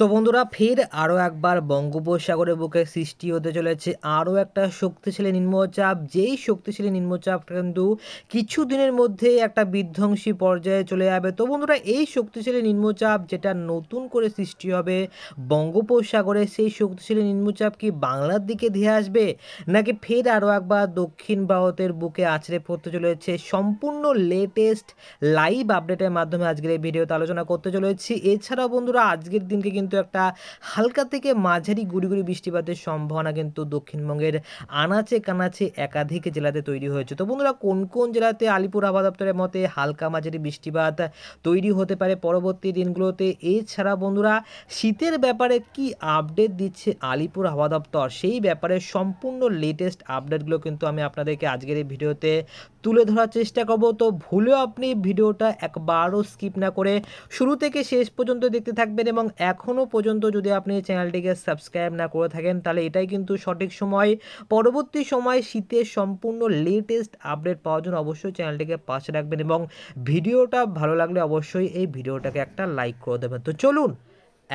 তো বন্ধুরা ফের আরও একবার বঙ্গোপসাগরের বুকে সৃষ্টি হতে চলেছে আরও একটা শক্তিশালী নিম্নচাপ যেই শক্তিশালী নিম্নচাপটা কিন্তু কিছু দিনের মধ্যে একটা বিধ্বংসী পর্যায়ে চলে যাবে তো বন্ধুরা এই শক্তিশালী নিম্নচাপ যেটা নতুন করে সৃষ্টি হবে বঙ্গোপসাগরে সেই শক্তিশালী নিম্নচাপ কি বাংলার দিকে ধেয়ে আসবে নাকি ফের আরও একবার দক্ষিণ ভারতের বুকে আছড়ে পড়তে চলেছে সম্পূর্ণ লেটেস্ট লাইভ আপডেটের মাধ্যমে আজকের এই ভিডিওতে আলোচনা করতে চলেছি এছাড়াও বন্ধুরা আজকের দিনকে কিন্তু কিন্তু একটা হালকা থেকে মাঝারি গুড়ি গুড়ি বৃষ্টিপাতের সম্ভাবনা কিন্তু দক্ষিণবঙ্গের আনাচে কানাচে একাধিক জেলাতে তৈরি হয়েছে তো বন্ধুরা কোন কোন জেলাতে আলিপুর আবহাওয়া দপ্তরের মতে হালকা মাঝারি বৃষ্টিপাত তৈরি হতে পারে পরবর্তী দিনগুলোতে এছাড়া বন্ধুরা শীতের ব্যাপারে কি আপডেট দিচ্ছে আলিপুর হাওয়া দপ্তর সেই ব্যাপারে সম্পূর্ণ লেটেস্ট আপডেটগুলো কিন্তু আমি আপনাদেরকে আজকের এই ভিডিওতে তুলে ধরার চেষ্টা করব তো ভুলেও আপনি ভিডিওটা একবারও স্কিপ না করে শুরু থেকে শেষ পর্যন্ত দেখতে থাকবেন এবং এখন এখনও পর্যন্ত যদি আপনি চ্যানেলটিকে সাবস্ক্রাইব না করে থাকেন তাহলে এটাই কিন্তু সঠিক সময় পরবর্তী সময় শীতের সম্পূর্ণ লেটেস্ট আপডেট পাওয়ার জন্য অবশ্যই চ্যানেলটিকে পাশে রাখবেন এবং ভিডিওটা ভালো লাগলে অবশ্যই এই ভিডিওটাকে একটা লাইক করে দেবেন তো চলুন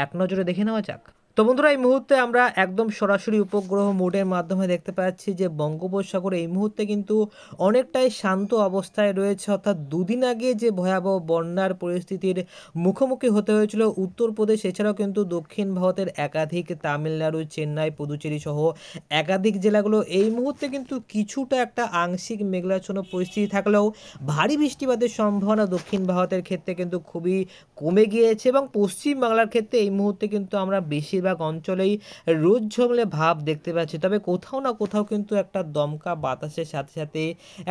এক নজরে দেখে নেওয়া যাক তো বন্ধুরা এই মুহূর্তে আমরা একদম সরাসরি উপগ্রহ মোডের মাধ্যমে দেখতে পাচ্ছি যে বঙ্গোপসাগর এই মুহূর্তে কিন্তু অনেকটাই শান্ত অবস্থায় রয়েছে অর্থাৎ দুদিন আগে যে ভয়াবহ বন্যার পরিস্থিতির মুখোমুখি হতে হয়েছিল উত্তরপ্রদেশ এছাড়াও কিন্তু দক্ষিণ ভারতের একাধিক তামিলনাড়ু চেন্নাই পুদুচেরি সহ একাধিক জেলাগুলো এই মুহূর্তে কিন্তু কিছুটা একটা আংশিক মেঘলাচ্ছন্ন পরিস্থিতি থাকলেও ভারী বৃষ্টিপাতের সম্ভাবনা দক্ষিণ ভারতের ক্ষেত্রে কিন্তু খুবই কমে গিয়েছে এবং পশ্চিম বাংলার ক্ষেত্রে এই মুহূর্তে কিন্তু আমরা বেশিরভাগ বেশিরভাগ অঞ্চলেই রোদ ঝমলে ভাব দেখতে পাচ্ছি তবে কোথাও না কোথাও কিন্তু একটা দমকা বাতাসের সাথে সাথে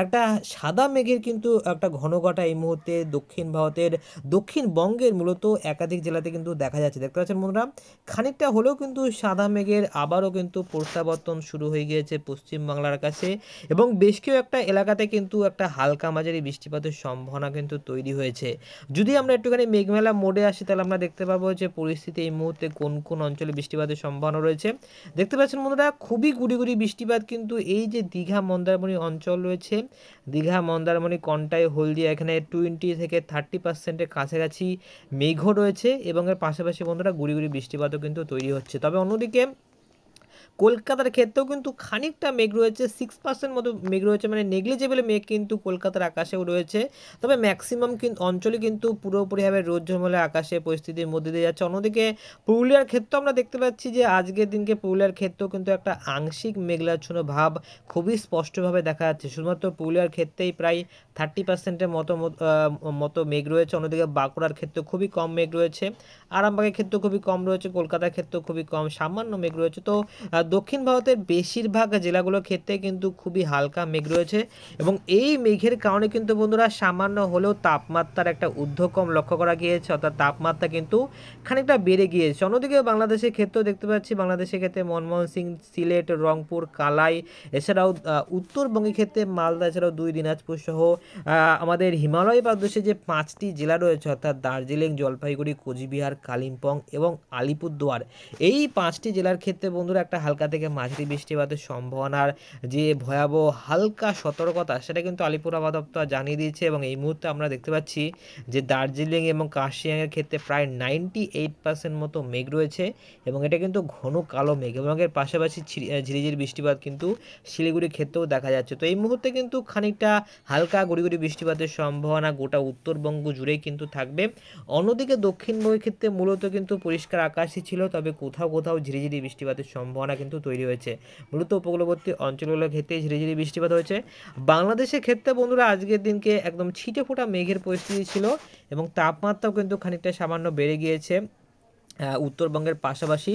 একটা সাদা মেঘের কিন্তু একটা ঘনঘটা এই মুহূর্তে দক্ষিণ ভারতের দক্ষিণবঙ্গের মূলত একাধিক জেলাতে কিন্তু দেখা যাচ্ছে দেখতে পাচ্ছেন বন্ধুরা খানিকটা হলেও কিন্তু সাদা মেঘের আবারও কিন্তু প্রত্যাবর্তন শুরু হয়ে গিয়েছে পশ্চিমবাংলার কাছে এবং বেশ কেউ একটা এলাকাতে কিন্তু একটা হালকা মাঝারি বৃষ্টিপাতের সম্ভাবনা কিন্তু তৈরি হয়েছে যদি আমরা একটুখানি মেঘমেলা মোড়ে আসি তাহলে আমরা দেখতে পাবো যে পরিস্থিতি এই মুহূর্তে কোন কোন অঞ্চল অঞ্চলে বৃষ্টিপাতের সম্ভাবনা রয়েছে দেখতে পাচ্ছেন বন্ধুরা খুবই গুড়ি গুড়ি বৃষ্টিপাত কিন্তু এই যে দীঘা মন্দারমণি অঞ্চল রয়েছে দীঘা মন্দারমণি কন্টাই হলদিয়া এখানে টোয়েন্টি থেকে থার্টি পার্সেন্টের কাছাকাছি মেঘও রয়েছে এবং এর পাশাপাশি বন্ধুরা গুড়ি গুড়ি বৃষ্টিপাতও কিন্তু তৈরি হচ্ছে তবে অন্যদিকে কলকাতার ক্ষেত্রেও কিন্তু খানিকটা মেঘ রয়েছে সিক্স পার্সেন্ট মতো মেঘ রয়েছে মানে নেগলিজেবল মেঘ কিন্তু কলকাতার আকাশেও রয়েছে তবে ম্যাক্সিমাম কিন্তু অঞ্চলে কিন্তু পুরোপুরিভাবে রোদ ঝলমলে আকাশে পরিস্থিতির মধ্যে দিয়ে যাচ্ছে অন্যদিকে পুরুলিয়ার ক্ষেত্রেও আমরা দেখতে পাচ্ছি যে আজকের দিনকে পুরুলিয়ার ক্ষেত্রেও কিন্তু একটা আংশিক মেঘলাচ্ছন্ন ভাব খুবই স্পষ্টভাবে দেখা যাচ্ছে শুধুমাত্র পুরুলিয়ার ক্ষেত্রেই প্রায় থার্টি পার্সেন্টের মতো মতো মেঘ রয়েছে অন্যদিকে বাঁকুড়ার ক্ষেত্রে খুবই কম মেঘ রয়েছে আরামবাগের ক্ষেত্রে খুবই কম রয়েছে কলকাতার ক্ষেত্রে খুবই কম সামান্য মেঘ রয়েছে তো দক্ষিণ ভারতের বেশিরভাগ জেলাগুলোর ক্ষেত্রে কিন্তু খুবই হালকা মেঘ রয়েছে এবং এই মেঘের কারণে কিন্তু বন্ধুরা সামান্য হলেও তাপমাত্রার একটা ঊর্ধ্বকম লক্ষ্য করা গিয়েছে অর্থাৎ তাপমাত্রা কিন্তু খানিকটা বেড়ে গিয়েছে অন্যদিকে বাংলাদেশের ক্ষেত্রেও দেখতে পাচ্ছি বাংলাদেশের ক্ষেত্রে মনমোহন সিং সিলেট রংপুর কালাই এছাড়াও উত্তরবঙ্গের ক্ষেত্রে মালদা এছাড়াও দুই দিনাজপুর সহ আমাদের হিমালয় প্রদেশে যে পাঁচটি জেলা রয়েছে অর্থাৎ দার্জিলিং জলপাইগুড়ি কোচবিহার কালিম্পং এবং আলিপুরদুয়ার এই পাঁচটি জেলার ক্ষেত্রে বন্ধুরা একটা হালকা থেকে মাঝারি বৃষ্টিপাতের সম্ভাবনার যে ভয়াবহ হালকা সতর্কতা সেটা কিন্তু আলিপুর আবহাওয়া জানিয়ে দিয়েছে এবং এই মুহূর্তে আমরা দেখতে পাচ্ছি যে দার্জিলিং এবং কাশিয়াংয়ের ক্ষেত্রে প্রায় নাইনটি এইট পার্সেন্ট মতো মেঘ রয়েছে এবং এটা কিন্তু ঘন কালো মেঘ এবং এর পাশাপাশি ঝিরিঝিরি বৃষ্টিপাত কিন্তু শিলিগুড়ির ক্ষেত্রেও দেখা যাচ্ছে তো এই মুহূর্তে কিন্তু খানিকটা হালকা গুড়িগুড়ি বৃষ্টিপাতের সম্ভাবনা গোটা উত্তরবঙ্গ জুড়েই কিন্তু থাকবে অন্যদিকে দক্ষিণবঙ্গের ক্ষেত্রে মূলত কিন্তু পরিষ্কার আকাশই ছিল তবে কোথাও কোথাও ঝিরিঝিরি বৃষ্টিপাতের সম্ভাবনা কিন্তু তৈরি হয়েছে মূলত উপকূলবর্তী অঞ্চলগুলোর ক্ষেত্রে ঝিরিঝিরি বৃষ্টিপাত হয়েছে বাংলাদেশের ক্ষেত্রে বন্ধুরা আজকের দিনকে একদম ছিটে ফোটা মেঘের পরিস্থিতি ছিল এবং তাপমাত্রাও কিন্তু খানিকটা সামান্য বেড়ে গিয়েছে উত্তরবঙ্গের পাশাপাশি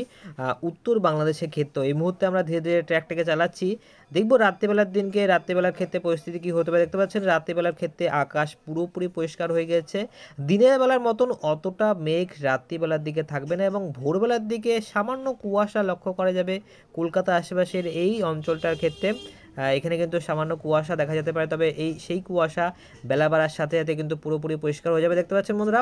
উত্তর বাংলাদেশের ক্ষেত্র এই মুহূর্তে আমরা ধীরে ধীরে ট্র্যাকটাকে চালাচ্ছি দেখব রাত্রিবেলার দিনকে রাত্রিবেলার ক্ষেত্রে পরিস্থিতি কী হতে পারে দেখতে পাচ্ছেন রাত্রিবেলার ক্ষেত্রে আকাশ পুরোপুরি পরিষ্কার হয়ে গেছে দিনের বেলার মতন অতটা মেঘ রাত্রিবেলার দিকে থাকবে না এবং ভোরবেলার দিকে সামান্য কুয়াশা লক্ষ্য করা যাবে কলকাতা আশেপাশের এই অঞ্চলটার ক্ষেত্রে এখানে কিন্তু সামান্য কুয়াশা দেখা যেতে পারে তবে এই সেই কুয়াশা বেলা বাড়ার সাথে সাথে কিন্তু পুরোপুরি পরিষ্কার হয়ে যাবে দেখতে পাচ্ছেন বন্ধুরা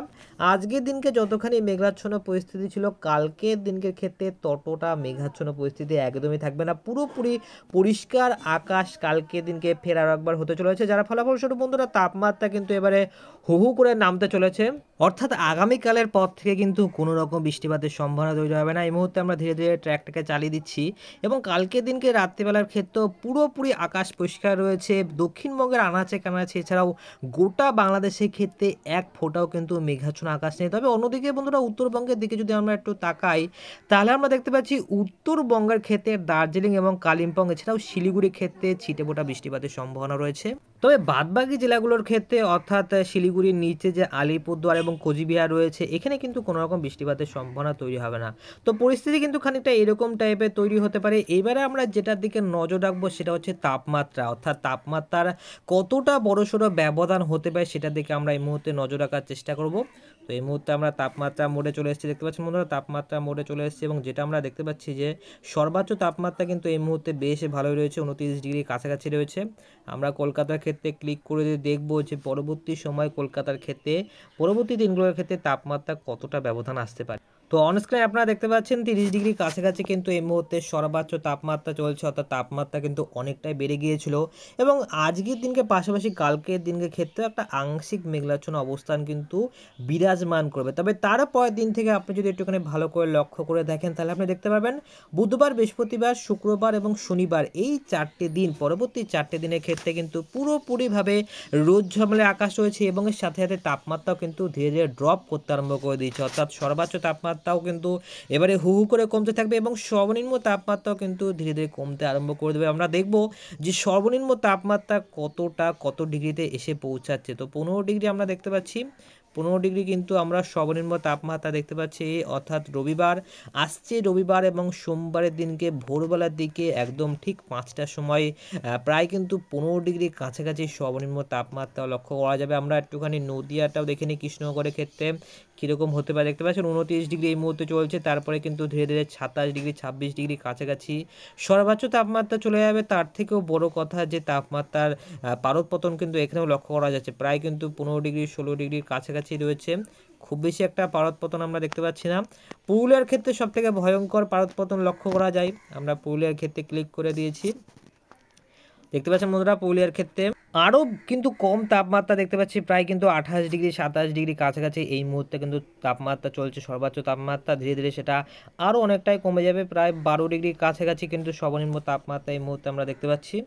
আজকের দিনকে যতখানি মেঘাচ্ছন্ন পরিস্থিতি ছিল কালকের দিনকের ক্ষেত্রে ততটা মেঘাচ্ছন্ন পরিস্থিতি একদমই থাকবে না পুরোপুরি পরিষ্কার আকাশ কালকের দিনকে ফেরার একবার হতে চলেছে যারা ফলাফলস্বরূপ বন্ধুরা তাপমাত্রা কিন্তু এবারে হু হু করে নামতে চলেছে অর্থাৎ আগামীকালের পর থেকে কিন্তু কোনো রকম বৃষ্টিপাতের সম্ভাবনা তৈরি হবে না এই মুহূর্তে আমরা ধীরে ধীরে ট্র্যাকটাকে চালিয়ে দিচ্ছি এবং কালকের দিনকে রাত্রিবেলার ক্ষেত্রেও পুরোপুরি পুরোপুরি আকাশ পরিষ্কার রয়েছে দক্ষিণবঙ্গের আনাচে কানাচে এছাড়াও গোটা বাংলাদেশের ক্ষেত্রে এক ফোটাও কিন্তু মেঘাচ্ছন্ন আকাশ নেই তবে অন্যদিকে বন্ধুরা উত্তরবঙ্গের দিকে যদি আমরা একটু তাকাই তাহলে আমরা দেখতে পাচ্ছি উত্তরবঙ্গের ক্ষেত্রে দার্জিলিং এবং কালিম্পং এছাড়াও শিলিগুড়ির ক্ষেত্রে ছিটেফোঁটা বৃষ্টিপাতের সম্ভাবনা রয়েছে তবে বাদবাকি জেলাগুলোর ক্ষেত্রে অর্থাৎ শিলিগুড়ির নিচে যে আলিপুরদুয়ার এবং কোচবিহার রয়েছে এখানে কিন্তু কোনো রকম বৃষ্টিপাতের সম্ভাবনা তৈরি হবে না তো পরিস্থিতি কিন্তু খানিকটা এরকম টাইপের তৈরি হতে পারে এবারে আমরা যেটার দিকে নজর রাখবো সেটা হচ্ছে তাপমাত্রা অর্থাৎ তাপমাত্রার কতটা বড়সড় ব্যবধান হতে পারে সেটার দিকে আমরা এই মুহূর্তে নজর রাখার চেষ্টা করব তো এই মুহূর্তে আমরা তাপমাত্রা মোডে চলে এসেছি দেখতে পাচ্ছি বন্ধুরা তাপমাত্রা মোডে চলে এসেছি এবং যেটা আমরা দেখতে পাচ্ছি যে সর্বোচ্চ তাপমাত্রা কিন্তু এই মুহূর্তে বেশ ভালোই রয়েছে উনত্রিশ ডিগ্রি কাছাকাছি রয়েছে আমরা কলকাতার ক্ষেত্রে ক্লিক করে দেখবো যে পরবর্তী সময় কলকাতার ক্ষেত্রে পরবর্তী দিনগুলোর ক্ষেত্রে তাপমাত্রা কতটা ব্যবধান আসতে পারে তো অনস্ক্রিনে আপনারা দেখতে পাচ্ছেন তিরিশ ডিগ্রি কাছাকাছি কিন্তু এই মুহূর্তে সর্বোচ্চ তাপমাত্রা চলছে অর্থাৎ তাপমাত্রা কিন্তু অনেকটাই বেড়ে গিয়েছিল এবং আজকের দিনকে পাশাপাশি কালকের দিনকে ক্ষেত্রে একটা আংশিক মেঘলাচ্ছন্ন অবস্থান কিন্তু বিরাজমান করবে তবে তার পরের দিন থেকে আপনি যদি একটুখানি ভালো করে লক্ষ্য করে দেখেন তাহলে আপনি দেখতে পাবেন বুধবার বৃহস্পতিবার শুক্রবার এবং শনিবার এই চারটে দিন পরবর্তী চারটে দিনের ক্ষেত্রে কিন্তু পুরোপুরিভাবে রোদ ঝমলে আকাশ রয়েছে এবং এর সাথে সাথে তাপমাত্রাও কিন্তু ধীরে ধীরে ড্রপ করতে আরম্ভ করে দিয়েছে অর্থাৎ সর্বোচ্চ তাপমাত্রা তাপমাত্রাও কিন্তু এবারে হু হু করে কমতে থাকবে এবং সর্বনিম্ন তাপমাত্রাও কিন্তু ধীরে ধীরে কমতে আরম্ভ করে দেবে আমরা দেখব যে সর্বনিম্ন তাপমাত্রা কতটা কত ডিগ্রিতে এসে পৌঁছাচ্ছে তো পনেরো ডিগ্রি আমরা দেখতে পাচ্ছি পনেরো ডিগ্রি কিন্তু আমরা সর্বনিম্ন তাপমাত্রা দেখতে পাচ্ছি অর্থাৎ রবিবার আসছে রবিবার এবং সোমবারের দিনকে ভোরবেলার দিকে একদম ঠিক পাঁচটার সময় প্রায় কিন্তু পনেরো ডিগ্রি কাছাকাছি সর্বনিম্ন তাপমাত্রা লক্ষ্য করা যাবে আমরা একটুখানি নদীয়াটাও দেখে নিই কৃষ্ণনগরের ক্ষেত্রে কীরকম হতে পারে দেখতে পাচ্ছেন উনত্রিশ ডিগ্রি এই মুহূর্তে চলছে তারপরে কিন্তু ধীরে ধীরে সাতাশ ডিগ্রি ছাব্বিশ ডিগ্রি কাছাকাছি সর্বোচ্চ তাপমাত্রা চলে যাবে তার থেকেও বড় কথা যে তাপমাত্রার পারদ পতন কিন্তু এখানেও লক্ষ্য করা যাচ্ছে প্রায় কিন্তু পনেরো ডিগ্রি ষোলো ডিগ্রির কাছাকাছি কাছাকাছি রয়েছে খুব বেশি একটা পারদপতন আমরা দেখতে পাচ্ছি না পুরুলিয়ার ক্ষেত্রে সবথেকে ভয়ঙ্কর পারদপতন লক্ষ্য করা যায় আমরা পুরুলিয়ার ক্ষেত্রে ক্লিক করে দিয়েছি দেখতে পাচ্ছেন বন্ধুরা পুরুলিয়ার ক্ষেত্রে আরও কিন্তু কম তাপমাত্রা দেখতে পাচ্ছি প্রায় কিন্তু আঠাশ ডিগ্রি সাতাশ ডিগ্রি কাছাকাছি এই মুহূর্তে কিন্তু তাপমাত্রা চলছে সর্বোচ্চ তাপমাত্রা ধীরে ধীরে সেটা আরও অনেকটাই কমে যাবে প্রায় বারো ডিগ্রি কাছাকাছি কিন্তু সর্বনিম্ন তাপমাত্রা এই মুহূর্তে আমরা দেখতে পাচ্ছি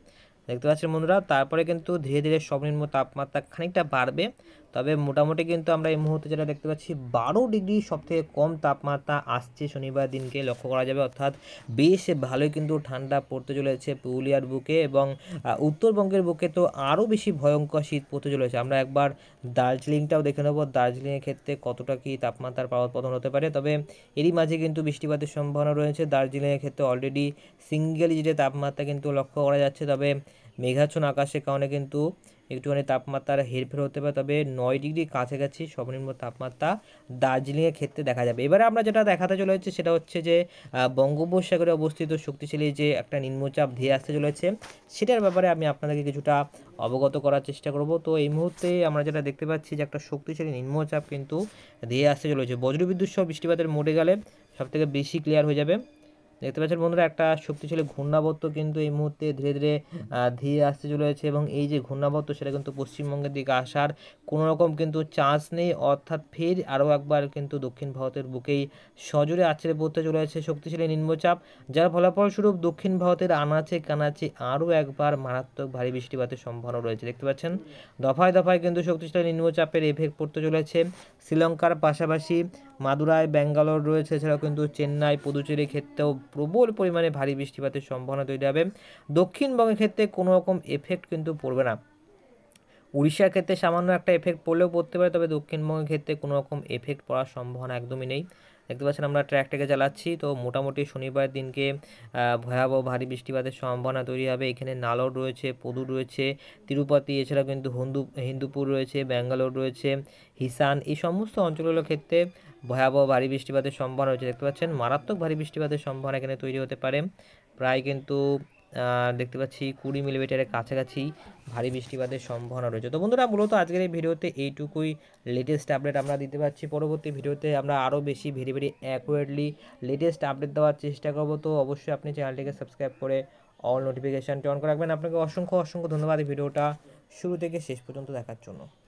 দেখতে পাচ্ছেন বন্ধুরা তারপরে কিন্তু ধীরে ধীরে সর্বনিম্ন তাপমাত্রা খানিকটা বাড়বে তবে মোটামুটি কিন্তু আমরা এই মুহূর্তে যেটা দেখতে পাচ্ছি বারো ডিগ্রি সবথেকে কম তাপমাত্রা আসছে শনিবার দিনকে লক্ষ্য করা যাবে অর্থাৎ বেশ ভালোই কিন্তু ঠান্ডা পড়তে চলেছে পুরুলিয়ার বুকে এবং উত্তরবঙ্গের বুকে তো আরও বেশি ভয়ঙ্কর শীত পড়তে চলেছে আমরা একবার দার্জিলিংটাও দেখে নেবো দার্জিলিংয়ের ক্ষেত্রে কতটা কি তাপমাত্রার পাওয়ার পতন হতে পারে তবে এরই মাঝে কিন্তু বৃষ্টিপাতের সম্ভাবনা রয়েছে দার্জিলিংয়ের ক্ষেত্রে অলরেডি সিঙ্গেল যেটা তাপমাত্রা কিন্তু লক্ষ্য করা যাচ্ছে তবে মেঘাচ্ছন্ন আকাশের কারণে কিন্তু একটুখানি তাপমাত্রার হেরফের হতে পারে তবে নয় ডিগ্রি কাছাকাছি সর্বনিম্ন তাপমাত্রা দার্জিলিংয়ের ক্ষেত্রে দেখা যাবে এবারে আমরা যেটা দেখাতে চলেছে সেটা হচ্ছে যে বঙ্গোপসাগরে অবস্থিত শক্তিশালী যে একটা নিম্নচাপ ধেয়ে আসতে চলেছে সেটার ব্যাপারে আমি আপনাদেরকে কিছুটা অবগত করার চেষ্টা করব তো এই মুহূর্তে আমরা যেটা দেখতে পাচ্ছি যে একটা শক্তিশালী নিম্নচাপ কিন্তু ধেয়ে আসতে চলেছে বজ্রবিদ্যুৎ সহ বৃষ্টিপাতের মোটে গেলে সবথেকে বেশি ক্লিয়ার হয়ে যাবে দেখতে পাচ্ছেন বন্ধুরা একটা শক্তিশালী ঘূর্ণাবর্ত কিন্তু এই মুহূর্তে ধীরে ধীরে ধীরে আসতে চলেছে এবং এই যে ঘূর্ণাবর্ত সেটা কিন্তু পশ্চিমবঙ্গের দিকে আসার কোনো রকম কিন্তু চান্স নেই অর্থাৎ ফের আরও একবার কিন্তু দক্ষিণ ভারতের বুকেই সজোরে আছড়ে পড়তে চলেছে শক্তিশালী নিম্নচাপ যার ফলাফলস্বরূপ দক্ষিণ ভারতের আনাচে কানাচে আরও একবার মারাত্মক ভারী বৃষ্টিপাতের সম্ভাবনা রয়েছে দেখতে পাচ্ছেন দফায় দফায় কিন্তু শক্তিশালী নিম্নচাপের এফেক্ট পড়তে চলেছে শ্রীলঙ্কার পাশাপাশি মাদুরায় ব্যাঙ্গালোর রয়েছে এছাড়াও কিন্তু চেন্নাই পুদুচেরির ক্ষেত্রেও প্রবল পরিমাণে ভারী বৃষ্টিপাতের সম্ভাবনা তৈরি হবে দক্ষিণবঙ্গের ক্ষেত্রে কোনো রকম এফেক্ট কিন্তু পড়বে না উড়িষ্যার ক্ষেত্রে সামান্য একটা এফেক্ট পড়লেও পড়তে পারে তবে দক্ষিণবঙ্গের ক্ষেত্রে কোনো রকম এফেক্ট পড়ার সম্ভাবনা একদমই নেই দেখতে পাচ্ছেন আমরা ট্র্যাকটাকে চালাচ্ছি তো মোটামুটি শনিবার দিনকে ভয়াবহ ভারী বৃষ্টিপাতের সম্ভাবনা তৈরি হবে এখানে নালর রয়েছে পদুর রয়েছে তিরুপতি এছাড়া কিন্তু হিন্দু হিন্দুপুর রয়েছে ব্যাঙ্গালোর রয়েছে হিসান এই সমস্ত অঞ্চলগুলোর ক্ষেত্রে ভয়াবহ ভারী বৃষ্টিপাতের সম্ভাবনা রয়েছে দেখতে পাচ্ছেন মারাত্মক ভারী বৃষ্টিপাতের সম্ভাবনা এখানে তৈরি হতে পারে প্রায় কিন্তু দেখতে পাচ্ছি কুড়ি মিলিমিটারের কাছাকাছি ভারী বৃষ্টিপাতের সম্ভাবনা রয়েছে তো বন্ধুরা মূলত আজকের এই ভিডিওতে এইটুকুই লেটেস্ট আপডেট আমরা দিতে পারছি পরবর্তী ভিডিওতে আমরা আরও বেশি very very accurately latest update দেওয়ার চেষ্টা করব তো অবশ্যই আপনি চ্যানেলটিকে সাবস্ক্রাইব করে অল নোটিফিকেশানটি অন করে রাখবেন আপনাকে অসংখ্য অসংখ্য ধন্যবাদ ভিডিওটা শুরু থেকে শেষ পর্যন্ত দেখার জন্য